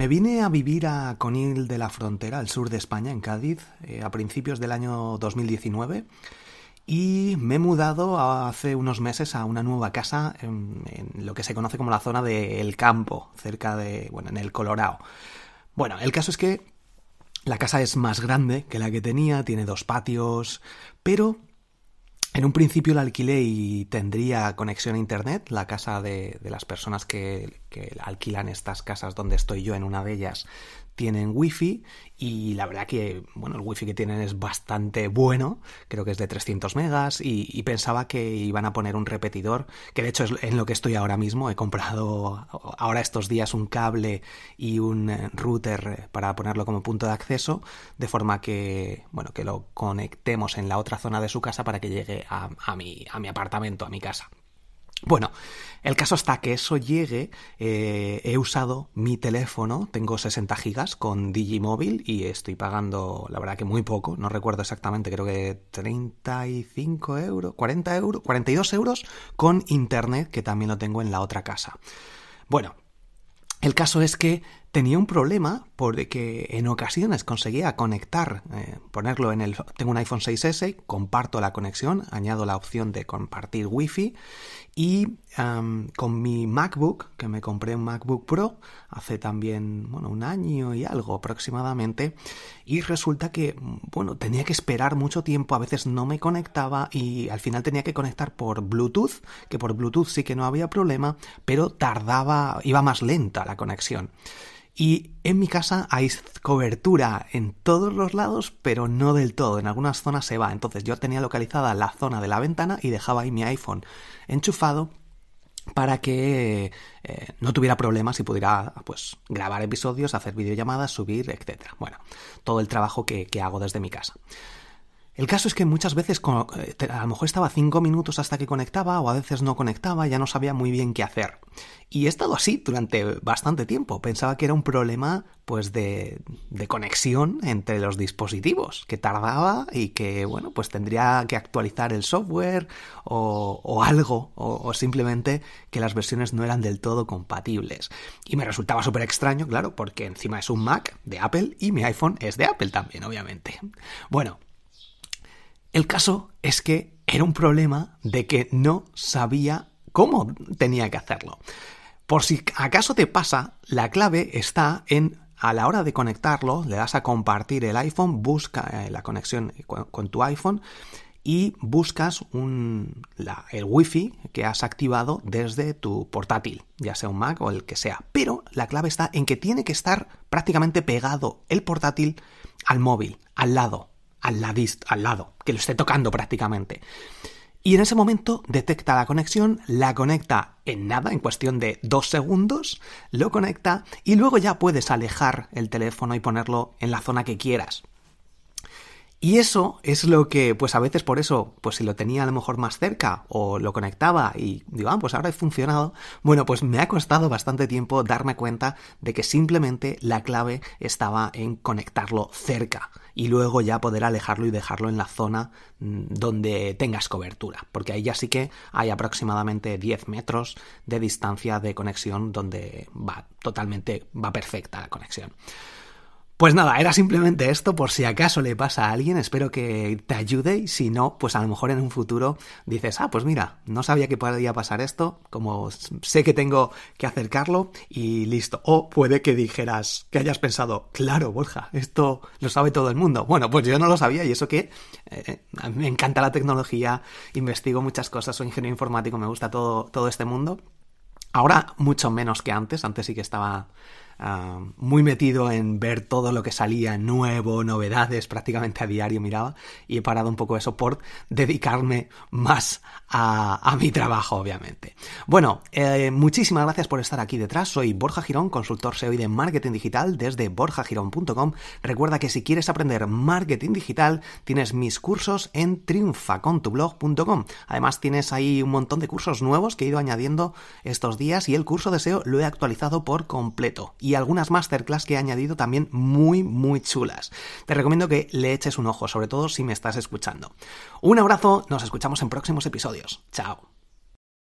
Me vine a vivir a Conil de la Frontera, al sur de España, en Cádiz, eh, a principios del año 2019 y me he mudado hace unos meses a una nueva casa en, lo que se conoce como la zona del El campo, cerca de, bueno, en el Colorado. Bueno, el caso es que la casa es más grande que la que tenía, tiene dos patios, pero en un principio la alquilé y tendría conexión a internet. La casa de, las personas que, alquilan estas casas donde estoy yo en una de ellas tienen wifi y la verdad que bueno el wifi que tienen es bastante bueno creo que es de 300 megas y, pensaba que iban a poner un repetidor que de hecho es en lo que estoy ahora mismo he comprado ahora estos días un cable y un eh, router para ponerlo como punto de acceso de forma que bueno que lo conectemos en la otra zona de su casa para que llegue a mi apartamento a mi casa bueno, el caso está que eso llegue, eh, he usado mi teléfono, tengo 60 gigas con Digimóvil y estoy pagando, la verdad que muy poco, no recuerdo exactamente, creo que 35 euros, 40 euros, 42 euros con internet que también lo tengo en la otra casa. Bueno, el caso es que Tenía un problema porque en ocasiones conseguía conectar, eh, ponerlo en el... Tengo un iPhone 6S, comparto la conexión, añado la opción de compartir Wi-Fi y con mi MacBook, que me compré un MacBook Pro hace también, bueno, un año y algo aproximadamente, y resulta que, bueno, tenía que esperar mucho tiempo, a veces no me conectaba y al final tenía que conectar por Bluetooth, que por Bluetooth sí que no había problema, pero tardaba, iba más lenta la conexión. Y en mi casa hay cobertura en todos los lados, pero no del todo. En algunas zonas se va. Entonces yo tenía localizada la zona de la ventana y dejaba ahí mi iPhone enchufado para que eh, no tuviera problemas y pudiera pues grabar episodios, hacer videollamadas, subir, etc. Bueno, todo el trabajo que hago desde mi casa. El caso es que muchas veces eh, a lo mejor estaba cinco minutos hasta que conectaba o a veces no conectaba, ya no sabía muy bien qué hacer. Y he estado así durante bastante tiempo. Pensaba que era un problema pues de, de conexión entre los dispositivos, que tardaba y que bueno, pues tendría que actualizar el software o, algo, o, o, simplemente que las versiones no eran del todo compatibles. Y me resultaba súper extraño, claro, porque encima es un Mac de Apple y mi iPhone es de Apple también, obviamente. Bueno, el caso es que era un problema de que no sabía cómo tenía que hacerlo. Por si acaso te pasa, la clave está en a la hora de conectarlo, le das a compartir el iPhone, busca eh, la conexión con tu iPhone y buscas un, el wifi que has activado desde tu portátil, ya sea un Mac o el que sea. Pero la clave está en que tiene que estar prácticamente pegado el portátil al móvil, al lado al, al lado, que lo esté tocando prácticamente. Y en ese momento detecta la conexión, la conecta en nada, en cuestión de dos segundos, lo conecta y luego ya puedes alejar el teléfono y ponerlo en la zona que quieras. Y eso es lo que, pues a veces por eso, pues si lo tenía a lo mejor más cerca o lo conectaba y digo, ah, pues ahora he funcionado, bueno, pues me ha costado bastante tiempo darme cuenta de que simplemente la clave estaba en conectarlo cerca y luego ya poder alejarlo y dejarlo en la zona mm, donde tengas cobertura, porque ahí ya sí que hay aproximadamente 10 metros de distancia de conexión donde va totalmente, va perfecta la conexión. Pues nada, era simplemente esto por si acaso le pasa a alguien, espero que te ayude y si no, pues a lo mejor en un futuro dices, ah, pues mira, no sabía que podía pasar esto, como sé que tengo que acercarlo y listo. O puede que dijeras, que hayas pensado, claro, Borja, esto lo sabe todo el mundo. Bueno, pues yo no lo sabía y eso que eh, me encanta la tecnología, investigo muchas cosas, soy ingeniero informático, me gusta todo, todo este mundo. Ahora mucho menos que antes, antes sí que estaba Ah, muy metido en ver todo lo que salía nuevo, novedades, prácticamente a diario miraba y he parado un poco eso por dedicarme más a, mi trabajo, obviamente. Bueno, eh, muchísimas gracias por estar aquí detrás. Soy Borja Girón, consultor SEO y de marketing digital desde borjagirón.com. Recuerda que si quieres aprender marketing digital, tienes mis cursos en triunfacontublog.com. Además, tienes ahí un montón de cursos nuevos que he ido añadiendo estos días y el curso de SEO lo he actualizado por completo y algunas masterclass que he añadido también muy, muy chulas. Te recomiendo que le eches un ojo, sobre todo si me estás escuchando. Un abrazo, nos escuchamos en próximos episodios. Chao.